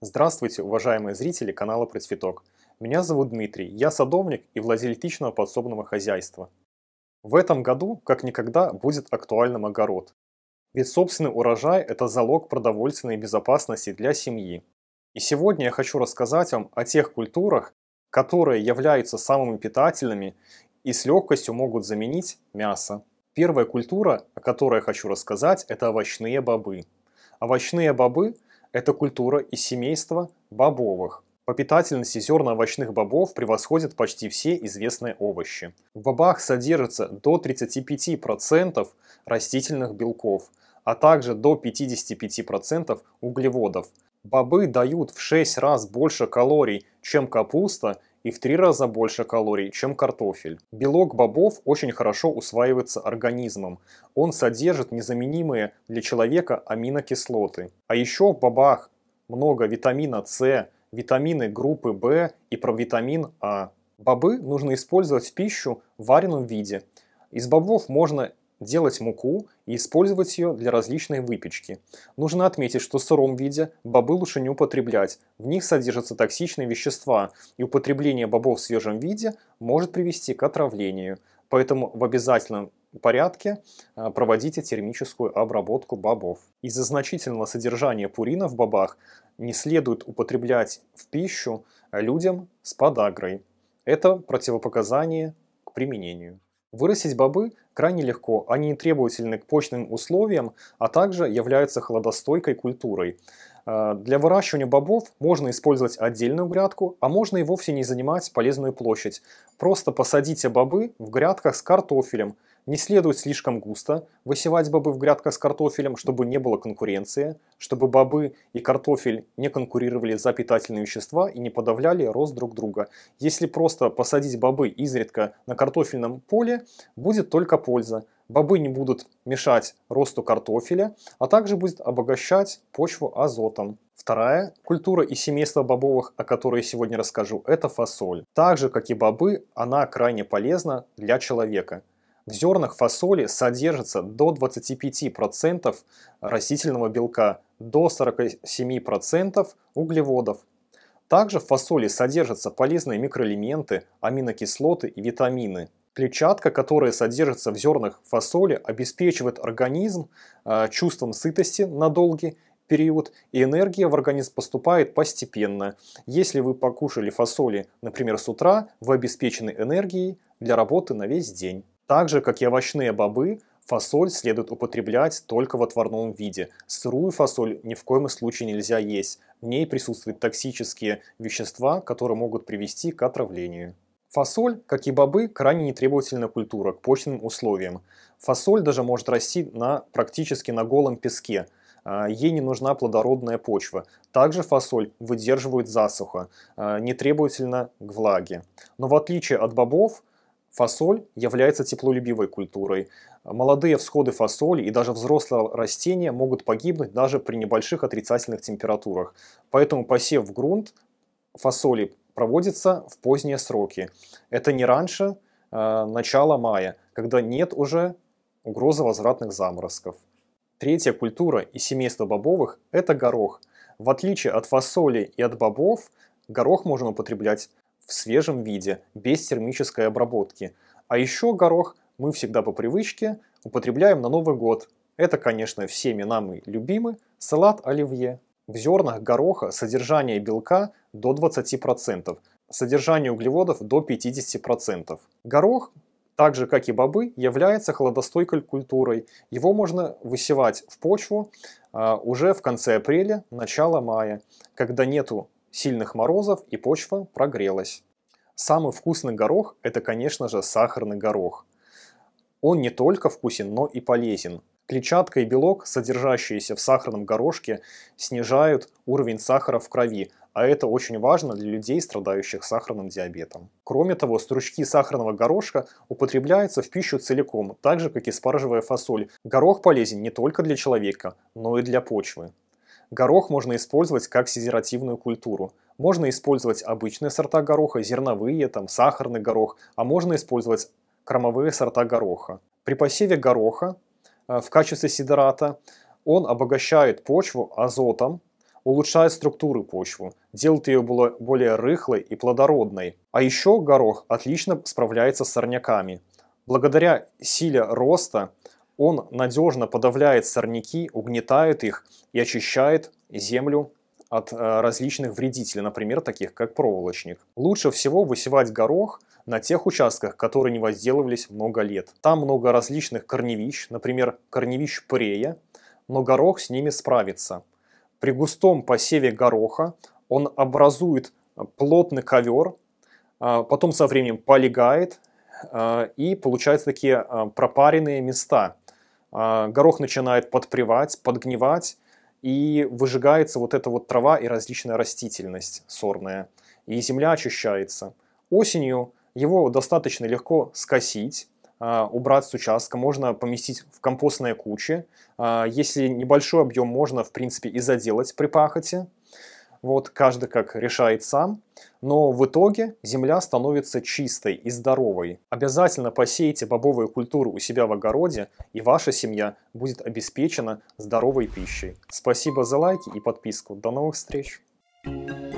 Здравствуйте, уважаемые зрители канала Процветок. Меня зовут Дмитрий, я садовник и владелец личного подсобного хозяйства. В этом году, как никогда, будет актуальным огород. Ведь собственный урожай – это залог продовольственной безопасности для семьи. И сегодня я хочу рассказать вам о тех культурах, которые являются самыми питательными и с легкостью могут заменить мясо. Первая культура, о которой я хочу рассказать, это овощные бобы. Овощные бобы – это культура из семейства бобовых. По питательности зерно-овощных бобов превосходят почти все известные овощи. В бобах содержится до 35% растительных белков, а также до 55% углеводов. Бобы дают в 6 раз больше калорий, чем капуста и в три раза больше калорий, чем картофель. Белок бобов очень хорошо усваивается организмом. Он содержит незаменимые для человека аминокислоты. А еще в бобах много витамина С, витамины группы В и провитамин А. Бобы нужно использовать в пищу в вареном виде. Из бобов можно делать муку и использовать ее для различной выпечки. Нужно отметить, что в сыром виде бобы лучше не употреблять, в них содержатся токсичные вещества, и употребление бобов в свежем виде может привести к отравлению. Поэтому в обязательном порядке а, проводите термическую обработку бобов. Из-за значительного содержания пурина в бобах не следует употреблять в пищу людям с подагрой. Это противопоказание к применению. Вырастить бобы крайне легко, они не требовательны к почным условиям, а также являются холодостойкой культурой. Э, для выращивания бобов можно использовать отдельную грядку, а можно и вовсе не занимать полезную площадь. Просто посадите бобы в грядках с картофелем – не следует слишком густо высевать бобы в грядках с картофелем, чтобы не было конкуренции, чтобы бобы и картофель не конкурировали за питательные вещества и не подавляли рост друг друга. Если просто посадить бобы изредка на картофельном поле, будет только польза. Бобы не будут мешать росту картофеля, а также будет обогащать почву азотом. Вторая культура и семейство бобовых, о которой я сегодня расскажу, это фасоль. Так же, как и бобы, она крайне полезна для человека. В зернах фасоли содержится до 25% растительного белка, до 47% углеводов. Также в фасоли содержатся полезные микроэлементы, аминокислоты и витамины. Клетчатка, которая содержится в зернах фасоли, обеспечивает организм э, чувством сытости на долгий период, и энергия в организм поступает постепенно. Если вы покушали фасоли, например, с утра, вы обеспечены энергией для работы на весь день. Так же, как и овощные бобы, фасоль следует употреблять только в отварном виде. Сырую фасоль ни в коем случае нельзя есть. В ней присутствуют токсические вещества, которые могут привести к отравлению. Фасоль, как и бобы, крайне нетребовательная культура к почвенным условиям. Фасоль даже может расти на, практически на голом песке. А, ей не нужна плодородная почва. Также фасоль выдерживает засуха, а, не требовательна к влаге. Но в отличие от бобов, Фасоль является теплолюбивой культурой. Молодые всходы фасоли и даже взрослые растения могут погибнуть даже при небольших отрицательных температурах. Поэтому посев в грунт фасоли проводится в поздние сроки. Это не раньше э, начала мая, когда нет уже угрозы возвратных заморозков. Третья культура и семейство бобовых – это горох. В отличие от фасоли и от бобов, горох можно употреблять в свежем виде, без термической обработки. А еще горох мы всегда по привычке употребляем на Новый год. Это, конечно, всеми нам и любимый салат оливье. В зернах гороха содержание белка до 20%, содержание углеводов до 50%. Горох, так же как и бобы, является холодостойкой культурой. Его можно высевать в почву а, уже в конце апреля, начало мая, когда нету сильных морозов и почва прогрелась. Самый вкусный горох – это, конечно же, сахарный горох. Он не только вкусен, но и полезен. Клетчатка и белок, содержащиеся в сахарном горошке, снижают уровень сахара в крови, а это очень важно для людей, страдающих сахарным диабетом. Кроме того, стручки сахарного горошка употребляются в пищу целиком, так же, как и спаржевая фасоль. Горох полезен не только для человека, но и для почвы. Горох можно использовать как сидеративную культуру. Можно использовать обычные сорта гороха, зерновые, там, сахарный горох, а можно использовать кромовые сорта гороха. При посеве гороха э, в качестве сидерата он обогащает почву азотом, улучшает структуру почвы, делает ее более рыхлой и плодородной. А еще горох отлично справляется с сорняками. Благодаря силе роста он надежно подавляет сорняки, угнетает их и очищает землю от э, различных вредителей, например, таких как проволочник. Лучше всего высевать горох на тех участках, которые не возделывались много лет. Там много различных корневищ, например, корневищ прея, но горох с ними справится. При густом посеве гороха он образует э, плотный ковер, э, потом со временем полегает, и получаются такие пропаренные места – а, горох начинает подпривать, подгнивать, и выжигается вот эта вот трава и различная растительность сорная, и земля очищается. Осенью его достаточно легко скосить, а, убрать с участка, можно поместить в компостные кучи. А, если небольшой объем, можно, в принципе, и заделать при пахоте, вот каждый как решает сам. Но в итоге земля становится чистой и здоровой. Обязательно посейте бобовые культуры у себя в огороде, и ваша семья будет обеспечена здоровой пищей. Спасибо за лайки и подписку. До новых встреч! thank you